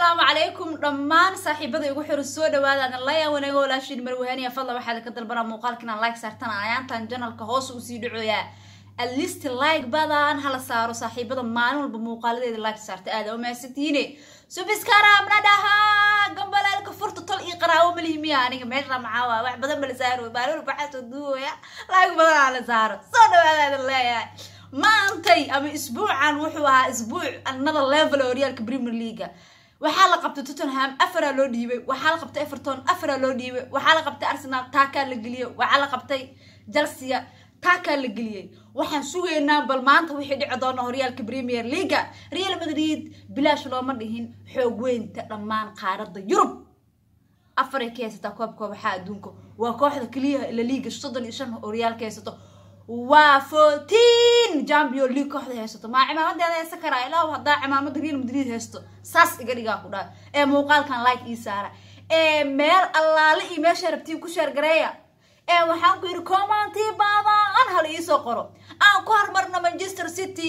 asalaamu calaykum dhammaan saaxiibada igu xuri soo dhawaada adan layaa wanaago walaashiin marwahaaniya fadla waxaad ka dalbanaa muuqaalkan like saartan ayaantan janalka hoos u sii dhacoyaa alisti like badan hala saaro saaxiibada maalin walba muuqaaladeeda like saarta aada umahadsantihiine subiskaraabna gambalaalka furta tol iyo qaraawo malihimiya aniga meel ramcaa wax badan bala saaro maalin walba xasoo duuwaya like badan hala saaro soo dhawaada leeyahay maantay ama isbuucan wuxuu ahaa isbuuc another level oo horyaalka premier leaga waxaa la qabtay tottenham afaraa loo dhiibay waxaa la qabtay everton afaraa loo dhiibay waxaa la qabtay arsenal taakaa la geliyey waxaa la qabtay jelsia taakaa la geliyey waxaan sugaynaa bal maanta wixii dhici doona horyaalka premier leaga real madrid bilaash looma dhihin xoog weynta dhammaan qaaradda yurub afaray ka haysataa koobka waxaa adduunka waa kooxda keliya la liiga soddon iyo shan horyaalka haysato waa fourteen jambio leag kooxda haysato maa cimaamadeeda heesa karaa ilaa haddaa cimaamada real madrid haysto saas iga dhigaa ku dhaa ee muuqaalkan like ii saara ee meel allaale iyo meesha rabtiin ku sheergareeya ee waxaan ku yidhi commantii baabaan hal iisoo qoro aan ku hormarno manchester city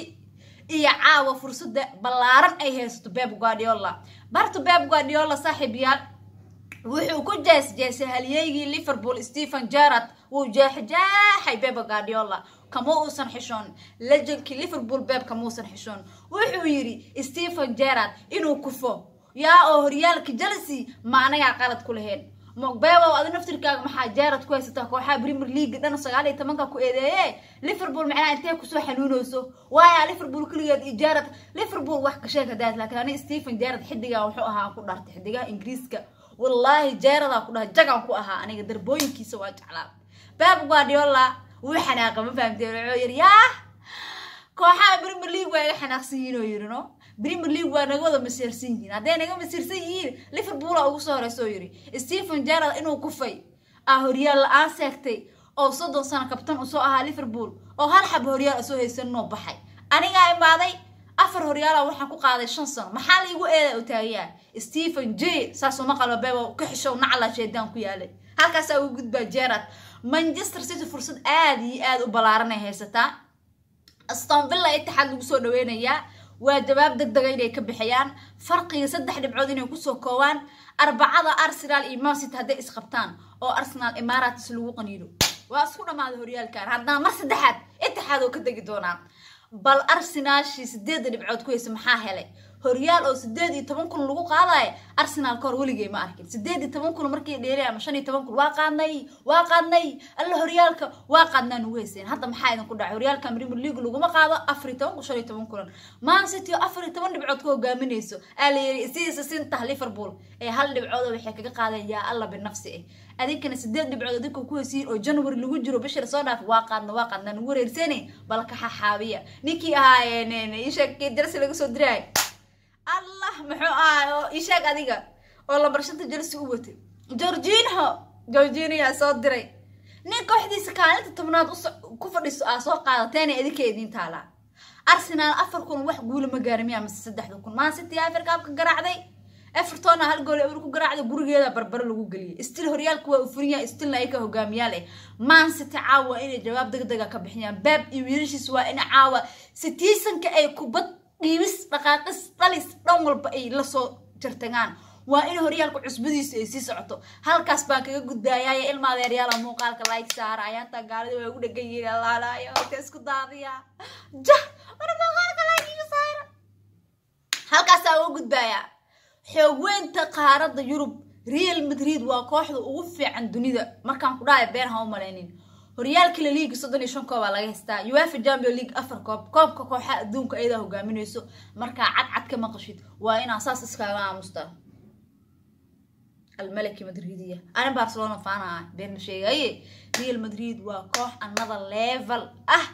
iyo caawa fursada ballaaran ay haysato beb guardiola barta beb guardiola saaxiib wuxuu ku jees jeesay halyeygii liverpool stephen jarad وجحجاحي بيب غارديولا كما أوسن حشون لجنك ليفربول بيب كما أوسن حشون وحويري ستيفن جيرارد إنو كفو يا أهريالك جلسي معنى عقالت كلهن مقباوة وأذن نفتركاك محا جيرارد كويستا كوحا بريمير ليج دانا سغالي تمنكا كو إيه، ليفر بول معنا انتي كسو حنونوسو وايا ليفربول كلياد ليفر بول واخ كشيكا داد لكن أنا ستيفن جيرارد حدقا وحو أها كو دارت حدقا إنجريسكا والله جيرارد كو دار جاكا كو أها أنا دربوين كيسو واجعلاب beb guardiola wuu xanaaqa ma fahamteen wuxuu yidhi yaah kooxaha brimer league waa iga xanaaqsan yihiin oo yidhi no league waa naga wada masiirsan yihiin hadday naga masiirsan yihiin liverpoola ugu soo horeysa oo yidhi stephen gerald inuu kufay aa ah, horyaal la-aan seegtay oo soddon sano kabtan usoo ahaa liverpool oo hal xab horyaal asoo haysanoo baxay anigaa imaaday afar horyaala waxaan ku qaaday shan sano maxaa laigu eeda oo taagayaa stephen j saasuma qalba bebo ka xishow nacla jeedaan ku yaalay halkaasaa ugu gudbaa gerard manchester city fursad aada iyo aada u ballaaran ay haysataa stonvilla itixaad lagu soo dhaweynayaa waa jawaab deg dega inay ka bixiyaan farqiga saddex dhibcood inay kusoo koobaan arbacada arsenal iyo mousit hadday isqabtaan oo arsenal imaaratis lagu qaniino waa isku dhammaaday horyaalkan haddana mar saddexaad itixaad oo ka degi doonaa bal arsenashii sideedda dhibcood ku haysa maxaa helay هريال أو سدادي تمام كل لغو قاضي أرسنال كور ولقي ما أركن سدادي تمام كل مركي ديري أما شني تمام كل واقعناي واقعناي الله هريال ك واقعنا نويسين هذا محايد كل دع هريال كامري مليق لغو ما قاضي أفري تمام وشني تمام كل ما نسيتي أفري تمام نبعد كوا جامينيسو قال سيس سين تهلي فربول إيه هل نبعد وحكي قاضي يا الله بالنفس إيه adinkana sideed dhibcood dadka ku hesiin oo january lagu jiro bishar soo dhaaf waa qaadna waa qaadna nagu wareersane balka xaxaabiya ninkii ahaa sheeg darsi laga soo diraay الله محو آه يشاك أديك والله برشنت جلس هوتي جورجين ها جورجين يا صدري نيكو حديث كانت تمناد أص كفر الس أسواق آه، على تاني أديك يدين تعالى أرسنال أفركون وح قول مجارمي أمس سدح دكون ما ستي أفرك أبك جرع ذي أفرتونا هالقول أفرك جرع ذي برجي هذا بربر لوجلي استيل هريال كوا أفريا استيل نايكا هو جاميالي ما ستي عاوة إني جواب دق دق كبحنيا باب يويرش سوا إني عاوة ستي سن كأي كبط dhiibis dhaqaaqis dhalis dhan walba ay la soo jartagaan waa in horyaalka cusbadiisu ay sii socoto halkaas baan kaga gudbaayaye ilmaa deeryaala muuqaalka laayg saara intaa gaalida waa ugu dhegan yihiin alaalaaya horta isku daadiya jah war muuqaalka laaygiga saara halkaasaa uga gudbaayaa xoogweynta qaaradda yurub real madrid waa kooxda ugu fiican dunida markaan ku dhahay been u malaynin horyaalka la liigi soddon iyo shan aa laga haystaa uafa champion league afar koob koobka kooxa adduunka ayadaa hogaaminayso markaa cadcad ka maqashid waa inaa saas iskaaga aamustaa almalaki madridiya anin barcelona faana ah been sheegaye real madrid waa koox another level ah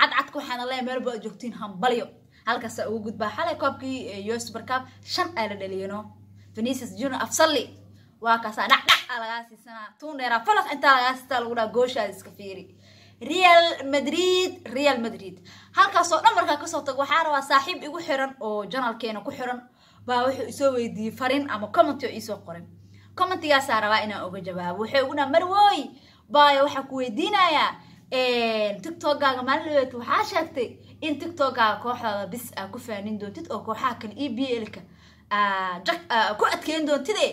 cadcadka waxaana leeya meel ba ad joogtiin hambalyo halkaasaa ugu gudbaa xalay koobkii us eh, barcab shan aa la dhaliyano venicius junior afsalli waa kaasaa dhacdhaca ah, lagaa siisanaa intaa lagaa siistaa gooshaada iska fiiri real madrid real madrid halkaasoo dhan markaa kasoo tago waxaa rabaa saaxiib igu xiran oo janalkeena ku xiran baa wuxuu isoo weydiiyey farin ama commenty oo iisoo qoray commentigaasaa rabaa inaan oga jawaabo waxay ugu dhaha marwooy baayo waxaa ku weydiinayaa tictokaaga maalin waxaa sheegtay in tictokaaga kooxdaada bis aa ku faanin doontid oo kooxaha kale e b l-ka ku adkeyn doontide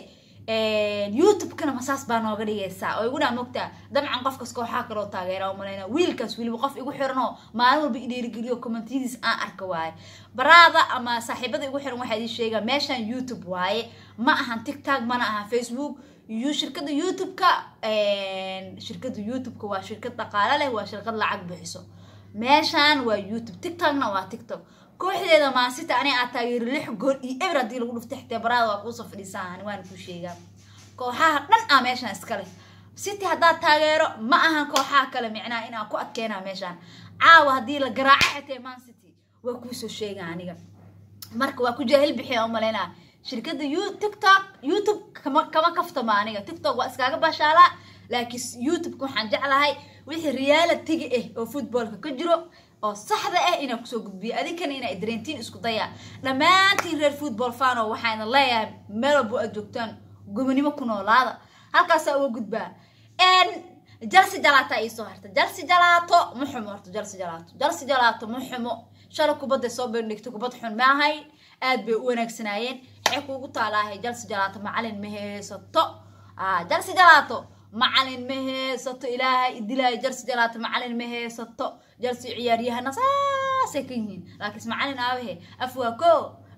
youtube-kana masaas baa nooga dhigaysaa oo igudhaa mogtaa dabcan qofkas kooxaa kaloo taageera maleyna wiilkaas wiliba qof igu xirano maalin walba idhiirigeliyo commentiyadiis aan arka waaye baraada ama saaxiibada igu xiran waxaa idii sheegaa meeshaan youtube waaye ma ahan tictog mana ahan facebook shirkada youtube-ka shirkada youtube-ka waa shirkad dhaqaalo leh waa shirkad lacag bixiso meeshaan waa youtube tictogna waa tictog kooxdeeda maasita ani aa ah taageeri lix gool iyo eber haddii lagu dhufta xitaa waa kuusoo fadhiisan waana kuu sheegaa kooxaha dhan ah meeshaan iska leh city haddaad taageero ma ahan kooxaha kale micnaha inaa ku adkeena meeshaan caawa haddii la garaaco xitee man city waa kuusoo sheega aniga marka waa ku jaahil bixiya umalaynaa shirkadda tiktok youtube kama kaftama aniga tiktok waa iskaaga bashaalaa laakiin youtubeka waxaan jeclahay wixii realitiga ah eh oo footballka ka jiro oo saxda ah eh inaa kusoo gudbiyo adinkana inaa dareentihiin isku dayaa dhammaantiin reer football fano waxaana leeyahay meel aad joogtaan gobonimo ku noolaada halkaasaa uga gudbaa jalsi jalaataa ii harta jalsi jalaato ma xumo horta jalsi jalaato jalsi jalaato ma xumo shalay kubadday soo bandhigta kubad xun ma aad bay u wanaagsanaayeen waxay kuugu taalaahay jalsi jalaato macalin ma heysato ah, jalsi jalaato macalin ma heesato ilaahay idilaayo jarsi jalaato macalin ma haysato jarsi ciyaaryahana saasay ka yihiin laakiinse macalin aabahe af waa ko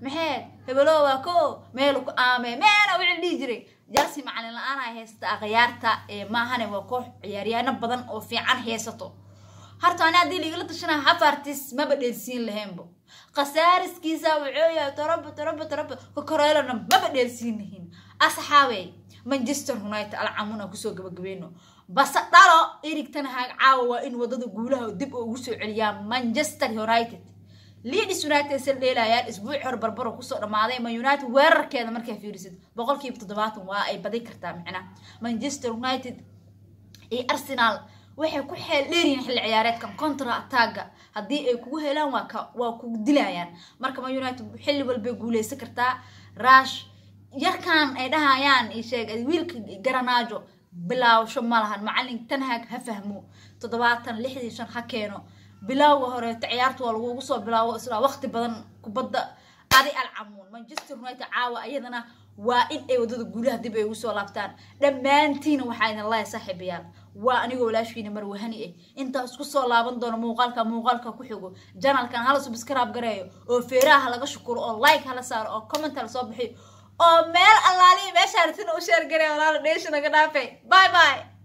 maxeed hebelo waa ko meelu ku aamee meena wixii dhihi jiray jarsi macalin la-aanaa haysta akhyaarta ee maahane waa koox ciyaaryahano badan oo fiican haysato harta ana haddii liigala tashanaa hafartis maba dheelsiin lahaynba khasaariskiisa wuxuu yahay toroba toroba toroba kokoreelona maba dheelsiin lahin asxaabey manchester united alcamun kusoo gabagabeyno base dhalo erigtan haag caawa waa in wadada guulaha dib ugu soo celiyaa manchester united leeds united sal dheelayaan isbuuci hor barbaro kusoo dhammaaday man united weerarkeeda markaa fiirisid boqol kiiba toddobaatan waa ay badin kartaa micnaa manchester united iyo arsenal waxay ku xeel dheeriin xilli ciyaareedkan contra attaaga haddii ay kugu helaan waa ku dilayaan marka man united xilli walbay guuleysan kartaa rash yarkan ay dhahayaan isheeg wiilka garanaajo bilaawasho ma macalin tanhag ha fahmo toddobaatan lixdii shan ha keeno bilowga horeeto ciyaarta waa lagugu soo bilaawo islaa waqti badan kubadda adi alcamuun manchester united caawa iyadana waa in ay waddada guulaha dib ay ugu soo laabtaan dhammaantiina waxaa idin lahay saaxiibayaal waa anigoo walaashiina marwahani ah eh. intaas ku soo laaban doono muuqaalka muuqaalka ku xigo janalkan hala subscribe gareeyo oo feeraha laga shukuro oo like hala saaro oo comment hala soo bixiyo oo meel allaalihii meesha sina u sheergaraya walaala dheesha naga dhaafay by by